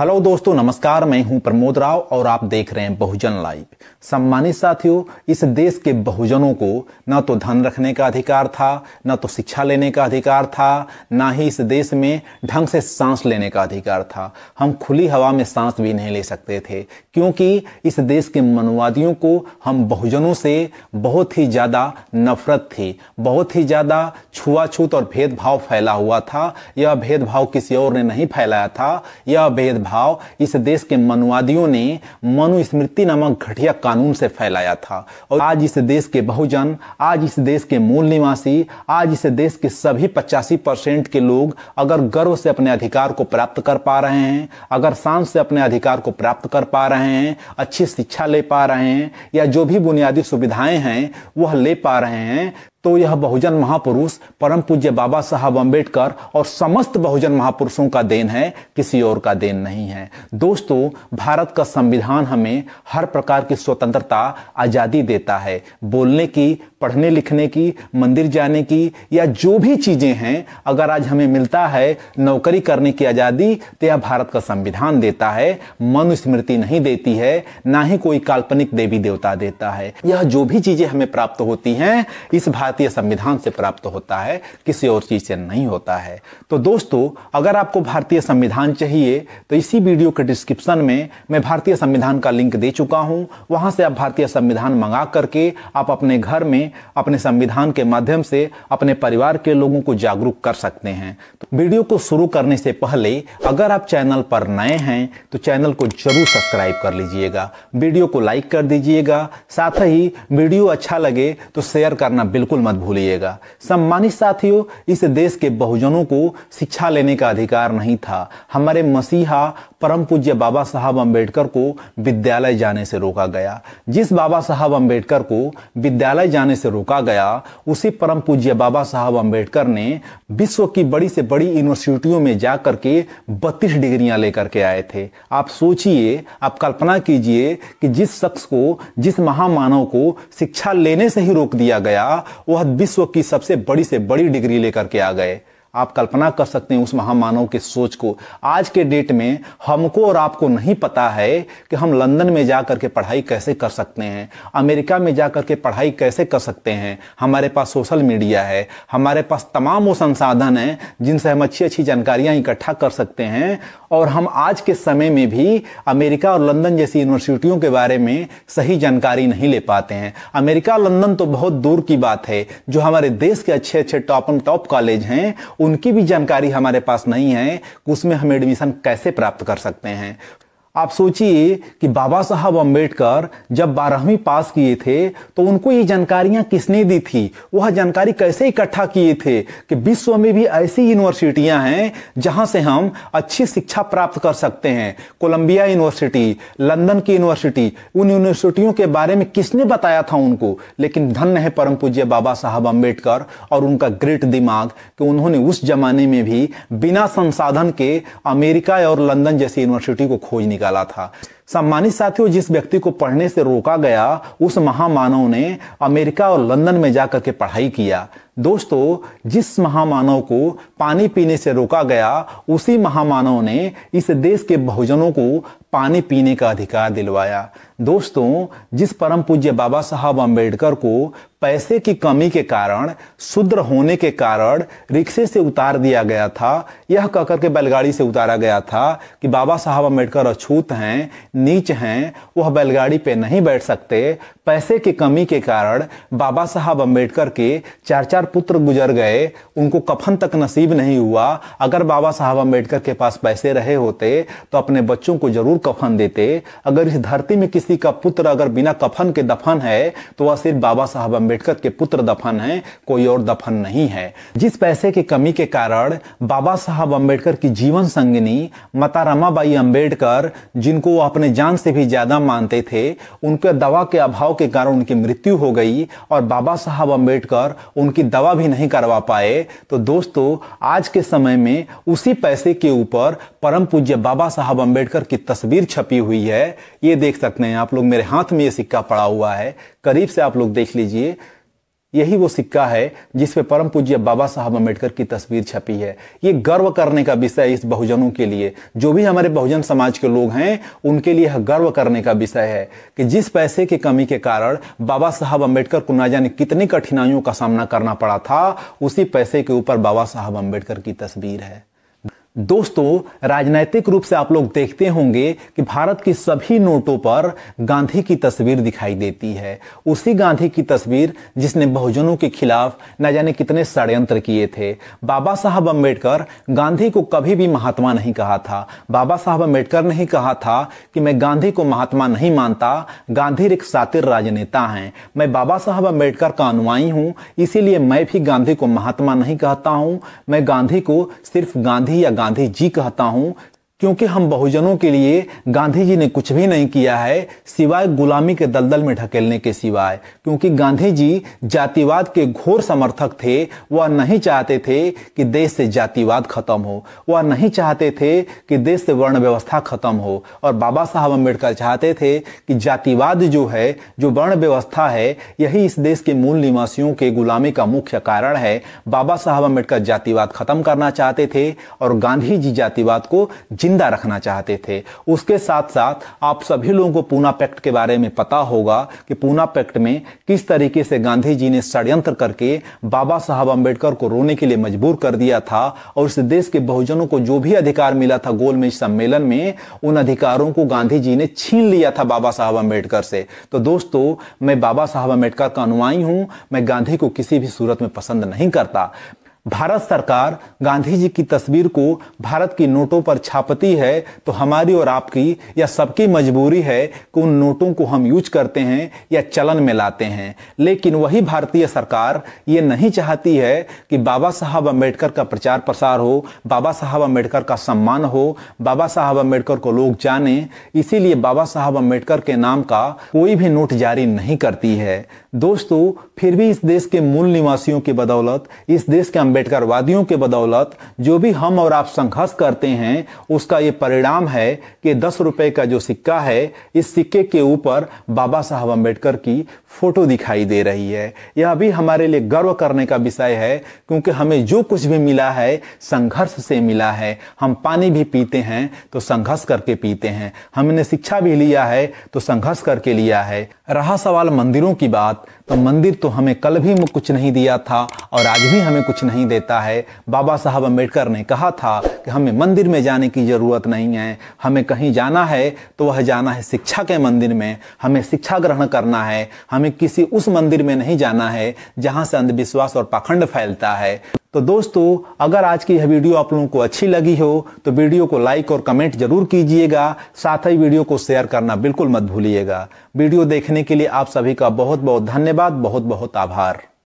hello दोस्तों नमस्कार मैं हूं प्रमोद राव और आप देख रहे हैं बहुजन लाइव सम्मानित साथियों इस देश के बहुजनों को न तो धन रखने का अधिकार था न तो शिक्षा लेने का अधिकार था ना ही इस देश में ढंग से सांस लेने का अधिकार था हम खुली हवा में सांस भी नहीं ले सकते थे क्योंकि इस देश के मनुवादियों को हम बहुजनों से बहुत ही ज़्यादा नफरत थी बहुत ही ज़्यादा छुआछूत और भेदभाव फैला हुआ था यह भेदभाव किसी और ने नहीं फैलाया था यह भेदभाव प्रभाव इस देश के मनुवादियों ने मनुस्मृति नामक घटिया कानून से फैलाया था और आज इस देश के बहुजन आज इस देश के मूल निवासी आज इस देश के सभी पचासी परसेंट के लोग अगर गर्व से अपने अधिकार को प्राप्त कर पा रहे हैं अगर शांत से अपने अधिकार को प्राप्त कर पा रहे हैं अच्छी शिक्षा ले पा रहे हैं या जो भी बुनियादी सुविधाएं हैं वह ले पा रहे हैं तो यह बहुजन महापुरुष परम पूज्य बाबा साहब अंबेडकर और समस्त बहुजन महापुरुषों का देन है किसी और का देन नहीं है दोस्तों भारत का संविधान हमें हर प्रकार की स्वतंत्रता आज़ादी देता है बोलने की पढ़ने लिखने की मंदिर जाने की या जो भी चीज़ें हैं अगर आज हमें मिलता है नौकरी करने की आज़ादी तो यह भारत का संविधान देता है मनुस्मृति नहीं देती है ना ही कोई काल्पनिक देवी देवता देता है यह जो भी चीज़ें हमें प्राप्त होती हैं इस भारत भारतीय संविधान से प्राप्त होता है किसी और चीज़ से नहीं होता है तो दोस्तों अगर आपको भारतीय संविधान चाहिए तो इसी वीडियो के डिस्क्रिप्शन में मैं भारतीय संविधान का लिंक दे चुका हूँ वहाँ से आप भारतीय संविधान मंगा करके आप अपने घर में अपने संविधान के माध्यम से अपने परिवार के लोगों को जागरूक कर सकते हैं तो वीडियो को शुरू करने से पहले अगर आप चैनल पर नए हैं तो चैनल को जरूर सब्सक्राइब कर लीजिएगा वीडियो को लाइक कर दीजिएगा साथ ही वीडियो अच्छा लगे तो शेयर करना बिल्कुल बिल्कुल मत भूलिएगा सम्मानित साथियों इस देश के बहुजनों को शिक्षा लेने का अधिकार नहीं था हमारे मसीहा परम पूज्य बाबा साहब अंबेडकर को विद्यालय जाने से रोका गया जिस बाबा साहब अंबेडकर को विद्यालय जाने से रोका गया उसी परम पूज्य बाबा साहब अंबेडकर ने विश्व की बड़ी से बड़ी यूनिवर्सिटियों में जा करके बत्तीस डिग्रियां लेकर के आए थे आप सोचिए आप कल्पना कीजिए कि जिस शख्स को जिस महामानव को शिक्षा लेने से ही रोक दिया गया वह विश्व की सबसे बड़ी से बड़ी डिग्री लेकर के आ गए आप कल्पना कर सकते हैं उस महामानव के सोच को आज के डेट में हमको और आपको नहीं पता है कि हम लंदन में जा कर के पढ़ाई कैसे कर सकते हैं अमेरिका में जा कर के पढ़ाई कैसे कर सकते हैं हमारे पास सोशल मीडिया है हमारे पास तमाम वो संसाधन हैं जिनसे हम अच्छी अच्छी जानकारियाँ इकट्ठा कर सकते हैं और हम आज के समय में भी अमेरिका और लंदन जैसी यूनिवर्सिटियों के बारे में सही जानकारी नहीं ले पाते हैं अमेरिका और लंदन तो बहुत दूर की बात है जो हमारे देश के अच्छे अच्छे टॉप एंड टॉप कॉलेज हैं उनकी भी जानकारी हमारे पास नहीं है उसमें हम एडमिशन कैसे प्राप्त कर सकते हैं आप सोचिए कि बाबा साहब अम्बेडकर जब बारहवीं पास किए थे तो उनको ये जानकारियां किसने दी थी वह जानकारी कैसे इकट्ठा किए थे कि विश्व में भी ऐसी यूनिवर्सिटियां हैं जहां से हम अच्छी शिक्षा प्राप्त कर सकते हैं कोलंबिया यूनिवर्सिटी लंदन की यूनिवर्सिटी उन यूनिवर्सिटियों के बारे में किसने बताया था उनको लेकिन धन्य है परम पूज्य बाबा साहब अम्बेडकर और उनका ग्रेट दिमाग कि उन्होंने उस जमाने में भी बिना संसाधन के अमेरिका और लंदन जैसी यूनिवर्सिटी को खोज निकाला था सम्मानित साथियों जिस व्यक्ति को पढ़ने से रोका गया उस महामानव ने अमेरिका और लंदन में जाकर के पढ़ाई किया दोस्तों जिस महामानव को पानी पीने से रोका गया उसी महामानव ने इस देश के बहुजनों को पानी पीने का अधिकार दिलवाया दोस्तों जिस परम पूज्य बाबा साहब अंबेडकर को पैसे की कमी के कारण शुद्र होने के कारण रिक्शे से उतार दिया गया था यह कहकर के बैलगाड़ी से उतारा गया था कि बाबा साहब अम्बेडकर अछूत हैं नीच हैं वह बैलगाड़ी पे नहीं बैठ सकते पैसे की कमी के कारण बाबा साहब अम्बेडकर के चर्चा चार हजार पुत्र गुजर गए उनको कफन तक नसीब नहीं हुआ अगर बाबा साहब अम्बेडकर के पास पैसे रहे होते तो अपने बच्चों को जरूर कफन देते अगर इस धरती में किसी का पुत्र अगर बिना कफन के दफन है तो वह सिर्फ बाबा साहब अम्बेडकर के पुत्र दफन है कोई और दफन नहीं है जिस पैसे की कमी के कारण बाबा साहब अम्बेडकर की जीवन संगनी माता रमाबाई अम्बेडकर जिनको वो अपने जान से भी ज्यादा मानते थे उनके दवा के अभाव के कारण उनकी मृत्यु हो गई और बाबा साहब अम्बेडकर उनकी दवा भी नहीं करवा पाए तो दोस्तों आज के समय में उसी पैसे के ऊपर परम पूज्य बाबा साहब अंबेडकर की तस्वीर छपी हुई है ये देख सकते हैं आप लोग मेरे हाथ में ये सिक्का पड़ा हुआ है करीब से आप लोग देख लीजिए यही वो सिक्का है जिसपे परम पूज्य बाबा साहब अम्बेडकर की तस्वीर छपी है ये गर्व करने का विषय इस बहुजनों के लिए जो भी हमारे बहुजन समाज के लोग हैं उनके लिए गर्व करने का विषय है कि जिस पैसे की कमी के कारण बाबा साहब अम्बेडकर को ना जाने कितनी कठिनाइयों का सामना करना पड़ा था उसी पैसे के ऊपर बाबा साहब अम्बेडकर की तस्वीर है दोस्तों राजनैतिक रूप से आप लोग देखते होंगे कि भारत की सभी नोटों पर गांधी की तस्वीर दिखाई देती है उसी गांधी की तस्वीर जिसने बहुजनों के खिलाफ न जाने कितने षड्यंत्र किए थे बाबा साहब अम्बेडकर गांधी को कभी भी महात्मा नहीं कहा था बाबा साहब अम्बेडकर ने ही कहा था कि मैं गांधी को महात्मा नहीं मानता गांधी एक सातिर राजनेता हैं मैं बाबा साहब अम्बेडकर का अनुयायी हूँ इसीलिए मैं भी गांधी को महात्मा नहीं कहता हूँ मैं गांधी को सिर्फ गांधी या गांधी जी कहता हूं क्योंकि हम बहुजनों के लिए गांधी जी ने कुछ भी नहीं किया है सिवाय गुलामी के दलदल में ढकेलने के सिवाय क्योंकि गांधी जी जातिवाद के घोर समर्थक थे वह नहीं चाहते थे कि देश से जातिवाद खत्म हो वह नहीं चाहते थे कि देश से वर्ण व्यवस्था खत्म हो और बाबा साहब अम्बेडकर चाहते थे कि जातिवाद जो है जो वर्ण व्यवस्था है यही इस देश के मूल निवासियों के गुलामी का मुख्य कारण है बाबा साहब अम्बेडकर जातिवाद खत्म करना चाहते थे और गांधी जी जातिवाद को जिंदा रखना चाहते थे उसके साथ साथ आप सभी लोगों को पूना पैक्ट के बारे में पता होगा कि पूना पैक्ट में किस तरीके से गांधी जी ने षड्यंत्र करके बाबा साहब अम्बेडकर को रोने के लिए मजबूर कर दिया था और इस देश के बहुजनों को जो भी अधिकार मिला था गोलमेज सम्मेलन में उन अधिकारों को गांधी जी ने छीन लिया था बाबा साहब अम्बेडकर से तो दोस्तों मैं बाबा साहब अम्बेडकर का अनुमाई हूं मैं गांधी को किसी भी सूरत में पसंद नहीं करता भारत सरकार गांधी जी की तस्वीर को भारत की नोटों पर छापती है तो हमारी और आपकी या सबकी मजबूरी है कि उन नोटों को हम यूज करते हैं या चलन में लाते हैं लेकिन वही भारतीय सरकार ये नहीं चाहती है कि बाबा साहब अम्बेडकर का प्रचार प्रसार हो बाबा साहब अम्बेडकर का सम्मान हो बाबा साहब अम्बेडकर को लोग जाने इसीलिए बाबा साहब अम्बेडकर के नाम का कोई भी नोट जारी नहीं करती है दोस्तों फिर भी इस देश के मूल निवासियों की बदौलत इस देश के वादियों के बदौलत जो भी हम और आप संघर्ष करते हैं उसका ये परिणाम है कि दस रुपए का जो सिक्का है इस सिक्के के ऊपर बाबा साहब अम्बेडकर की फोटो दिखाई दे रही है यह भी हमारे लिए गर्व करने का विषय है क्योंकि हमें जो कुछ भी मिला है संघर्ष से मिला है हम पानी भी पीते हैं तो संघर्ष करके पीते हैं हमने शिक्षा भी लिया है तो संघर्ष करके लिया है रहा सवाल मंदिरों की बात तो मंदिर तो हमें कल भी कुछ नहीं दिया था और आज भी हमें कुछ नहीं नहीं देता है बाबा साहब अम्बेडकर ने कहा था कि हमें मंदिर में जाने की ज़रूरत नहीं है हमें कहीं जाना है तो वह जाना है शिक्षा के मंदिर में हमें शिक्षा ग्रहण करना है हमें किसी उस मंदिर में नहीं जाना है जहाँ से अंधविश्वास और पाखंड फैलता है तो दोस्तों अगर आज की यह वीडियो आप लोगों को अच्छी लगी हो तो वीडियो को लाइक और कमेंट जरूर कीजिएगा साथ ही वीडियो को शेयर करना बिल्कुल मत भूलिएगा वीडियो देखने के लिए आप सभी का बहुत बहुत धन्यवाद बहुत बहुत आभार